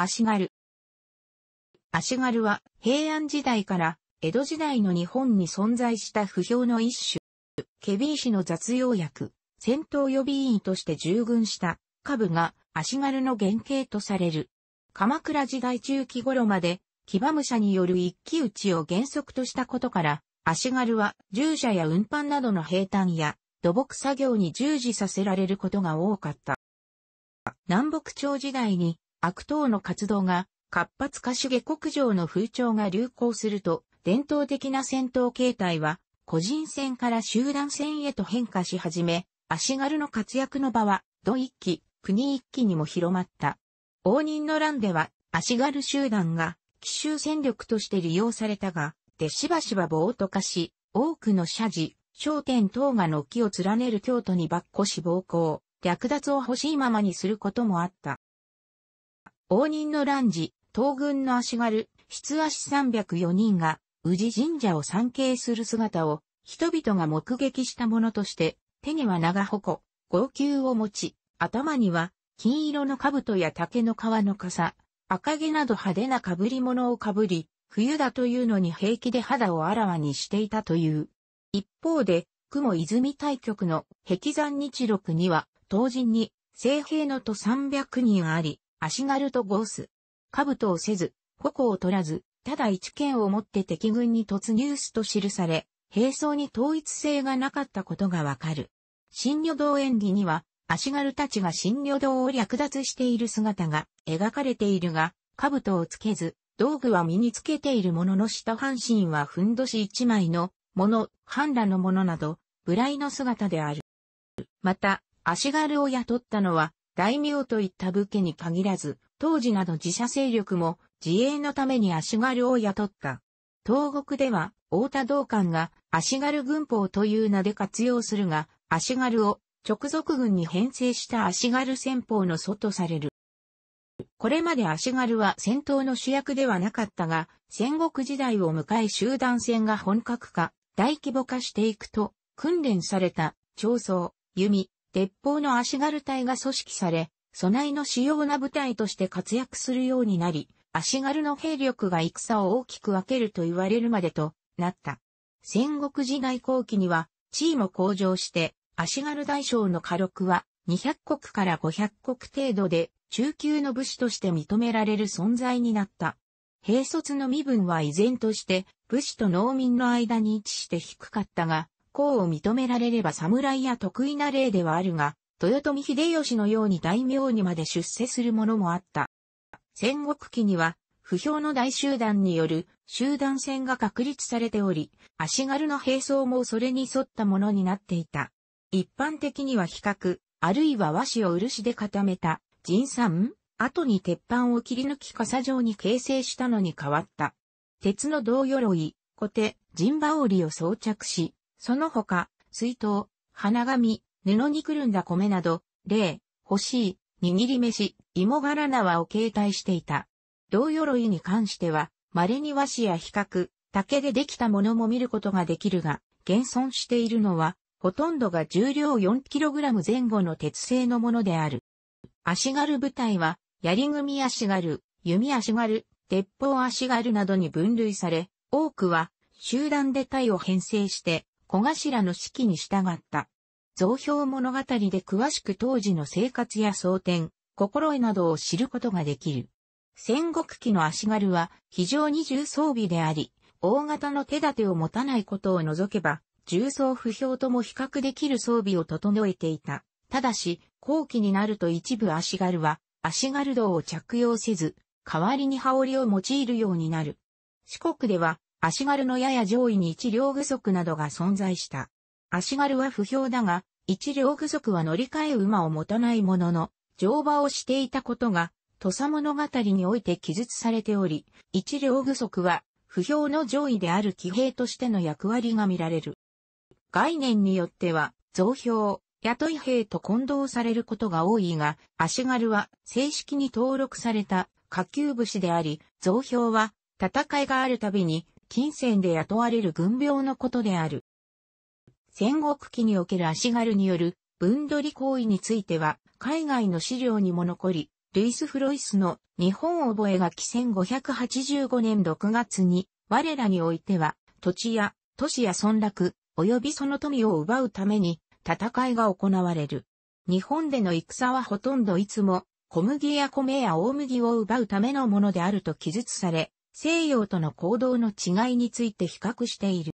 足軽。足軽は平安時代から江戸時代の日本に存在した不評の一種。ケビー氏の雑用役、戦闘予備員として従軍した下部が足軽の原型とされる。鎌倉時代中期頃まで騎馬武者による一騎打ちを原則としたことから、足軽は従者や運搬などの兵坦や土木作業に従事させられることが多かった。南北朝時代に悪党の活動が活発化主下国上の風潮が流行すると、伝統的な戦闘形態は、個人戦から集団戦へと変化し始め、足軽の活躍の場は、土一期、国一期にも広まった。応仁の乱では、足軽集団が、奇襲戦力として利用されたが、でしばしば暴徒化し、多くの社寺、商店等が軒を連ねる京都にばっこし暴行、略奪を欲しいままにすることもあった。応仁の乱時、東軍の足軽、出足304人が、宇治神社を参詣する姿を、人々が目撃したものとして、手には長矛、号泣を持ち、頭には、金色の兜や竹の皮の傘、赤毛など派手な被り物を被り、冬だというのに平気で肌をあらわにしていたという。一方で、雲泉対局の壁山日録には、当人に、聖兵のと300人あり、足軽とゴース。兜をせず、矛を取らず、ただ一剣を持って敵軍に突入すと記され、兵装に統一性がなかったことがわかる。新女道演技には、足軽たちが新女道を略奪している姿が描かれているが、兜をつけず、道具は身につけているものの下半身はふんどし一枚のもの、半裸のものなど、無頼の姿である。また、足軽を雇ったのは、大名といった武家に限らず、当時など自社勢力も自衛のために足軽を雇った。東国では、大田道館が足軽軍法という名で活用するが、足軽を直属軍に編成した足軽戦法の祖とされる。これまで足軽は戦闘の主役ではなかったが、戦国時代を迎え集団戦が本格化、大規模化していくと、訓練された、長槍、弓、鉄砲の足軽隊が組織され、備えの主要な部隊として活躍するようになり、足軽の兵力が戦を大きく分けると言われるまでとなった。戦国時代後期には、地位も向上して、足軽大将の火力は200国から500国程度で、中級の武士として認められる存在になった。兵卒の身分は依然として、武士と農民の間に位置して低かったが、功を認められれば侍や得意な例ではあるが、豊臣秀吉のように大名にまで出世するものもあった。戦国期には、不評の大集団による集団戦が確立されており、足軽の兵装もそれに沿ったものになっていた。一般的には比較、あるいは和紙を漆で固めた、人産後に鉄板を切り抜き傘状に形成したのに変わった。鉄の銅鎧、小手、陣羽織を装着し、その他、水筒、花紙、布にくるんだ米など、例、欲しい、握り飯、芋柄縄を携帯していた。銅鎧に関しては、稀に和紙や比較、竹でできたものも見ることができるが、現存しているのは、ほとんどが重量 4kg 前後の鉄製のものである。足軽部隊は、槍組足軽、弓足軽、鉄砲足軽などに分類され、多くは、集団で隊を編成して、小頭の指揮に従った。造票物語で詳しく当時の生活や争点、心得などを知ることができる。戦国期の足軽は非常に重装備であり、大型の手立てを持たないことを除けば、重装不評とも比較できる装備を整えていた。ただし、後期になると一部足軽は、足軽道を着用せず、代わりに羽織を用いるようになる。四国では、足軽のやや上位に一両具足などが存在した。足軽は不評だが、一両具足は乗り換え馬を持たないものの、乗馬をしていたことが、土佐物語において記述されており、一両具足は、不評の上位である騎兵としての役割が見られる。概念によっては、増票、雇い兵と混同されることが多いが、足軽は正式に登録された下級武士であり、増票は戦いがあるたびに金銭で雇われる軍病のことである。戦国期における足軽による分取り行為については、海外の資料にも残り、ルイス・フロイスの日本覚書1585年6月に、我らにおいては、土地や都市や村落、及びその富を奪うために、戦いが行われる。日本での戦はほとんどいつも、小麦や米や大麦を奪うためのものであると記述され、西洋との行動の違いについて比較している。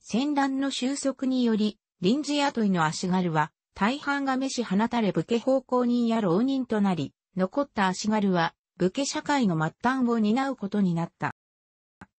戦乱の収束により、臨時雇いの足軽は、大半が召し放たれ武家奉公人や浪人となり、残った足軽は、武家社会の末端を担うことになった。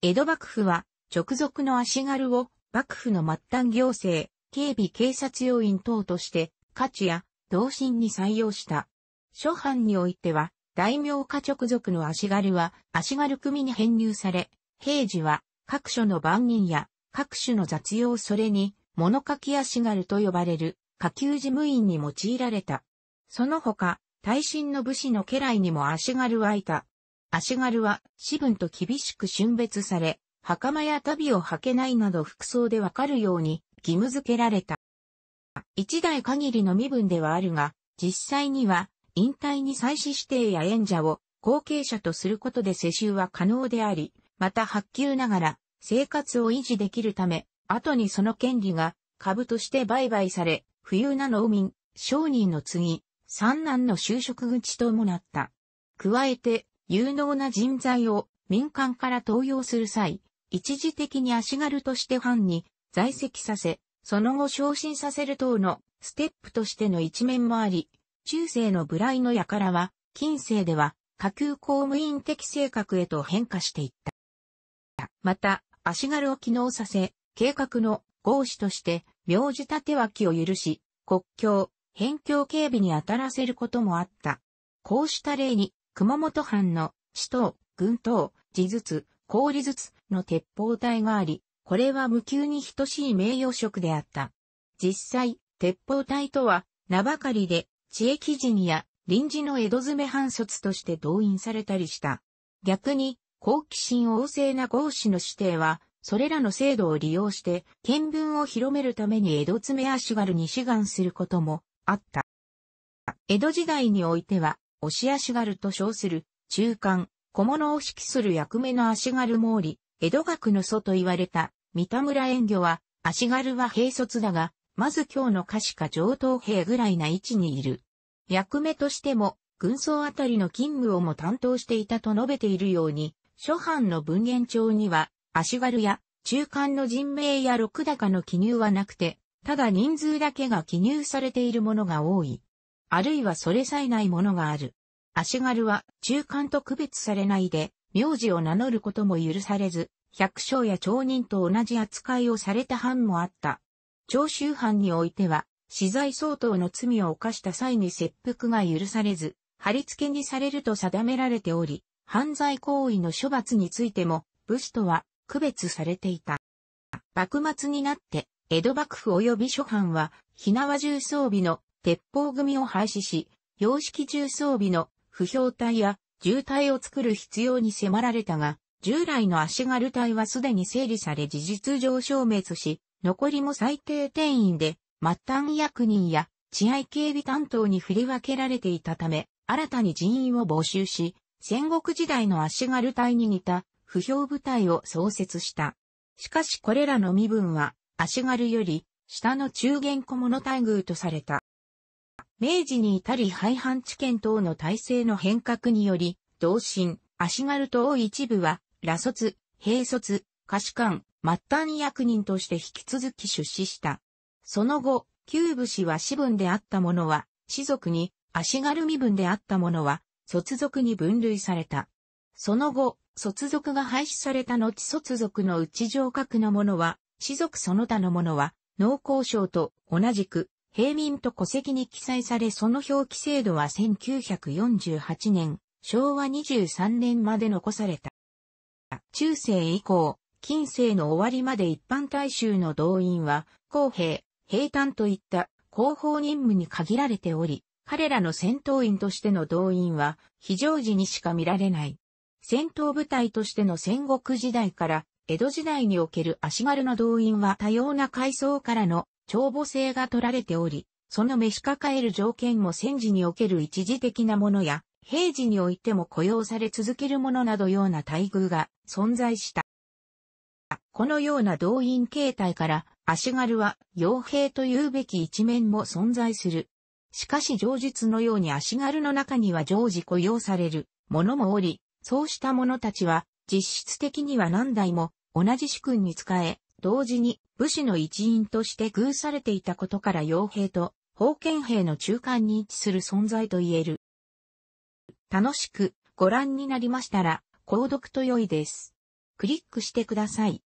江戸幕府は、直属の足軽を、幕府の末端行政、警備警察要員等として、価値や、同心に採用した。諸藩においては、大名家直属の足軽は足軽組に編入され、平時は各所の番人や各種の雑用それに物書き足軽と呼ばれる下級事務員に用いられた。その他、大臣の武士の家来にも足軽はいた。足軽は私分と厳しく峻別され、袴や旅を履けないなど服装でわかるように義務付けられた。一代限りの身分ではあるが、実際には引退に際し指定や演者を後継者とすることで世襲は可能であり、また発給ながら生活を維持できるため、後にその権利が株として売買され、富裕な農民、商人の次、三男の就職口ともなった。加えて、有能な人材を民間から登用する際、一時的に足軽として藩に在籍させ、その後昇進させる等のステップとしての一面もあり、中世のブライの輩は、近世では、下級公務員的性格へと変化していった。また、足軽を機能させ、計画の合子として、名字立脇を許し、国境、辺境警備に当たらせることもあった。こうした例に、熊本藩の、死闘、軍闘、地筒、氷筒の鉄砲隊があり、これは無給に等しい名誉職であった。実際、鉄砲隊とは、名ばかりで、地域人や臨時の江戸詰藩卒として動員されたりした。逆に、好奇心旺盛な豪士の指定は、それらの制度を利用して、見聞を広めるために江戸詰足軽に志願することもあった。江戸時代においては、押し足軽と称する、中間、小物を指揮する役目の足軽もおり、江戸学の祖と言われた、三田村遠魚は、足軽は兵卒だが、まず今日の歌詞か上等兵ぐらいな位置にいる。役目としても、軍曹あたりの勤務をも担当していたと述べているように、諸藩の文言帳には、足軽や中間の人名や六高の記入はなくて、ただ人数だけが記入されているものが多い。あるいはそれさえないものがある。足軽は中間と区別されないで、名字を名乗ることも許されず、百姓や町人と同じ扱いをされた藩もあった。長州藩においては、資材相当の罪を犯した際に切腹が許されず、貼り付けにされると定められており、犯罪行為の処罰についても、武士とは区別されていた。幕末になって、江戸幕府及び諸藩は、火縄銃装備の鉄砲組を廃止し、洋式重装備の不評体や重体を作る必要に迫られたが、従来の足軽隊はすでに整理され事実上消滅し、残りも最低定員で末端役人や治安警備担当に振り分けられていたため、新たに人員を募集し、戦国時代の足軽隊に似た不評部隊を創設した。しかしこれらの身分は足軽より下の中元小物待遇とされた。明治に至り廃藩置県等の体制の変革により、同心、足軽等一部は、羅卒、兵卒、可視官、末端役人として引き続き出資した。その後、旧武士は私分であった者は、士族に、足軽身分であった者は、卒族に分類された。その後、卒族が廃止された後卒族の内上格の者は、士族その他の者は、農耕省と同じく、平民と戸籍に記載されその表記制度は1948年、昭和23年まで残された。中世以降、近世の終わりまで一般大衆の動員は、公平、兵坦といった広報任務に限られており、彼らの戦闘員としての動員は非常時にしか見られない。戦闘部隊としての戦国時代から江戸時代における足軽の動員は多様な階層からの帳簿性が取られており、その召し抱える条件も戦時における一時的なものや、平時においても雇用され続けるものなどような待遇が存在した。このような動員形態から足軽は傭兵というべき一面も存在する。しかし上述のように足軽の中には常時雇用される者もおり、そうした者たちは実質的には何代も同じ主君に仕え、同時に武士の一員として偶されていたことから傭兵と封建兵の中間に位置する存在と言える。楽しくご覧になりましたら、購読と良いです。クリックしてください。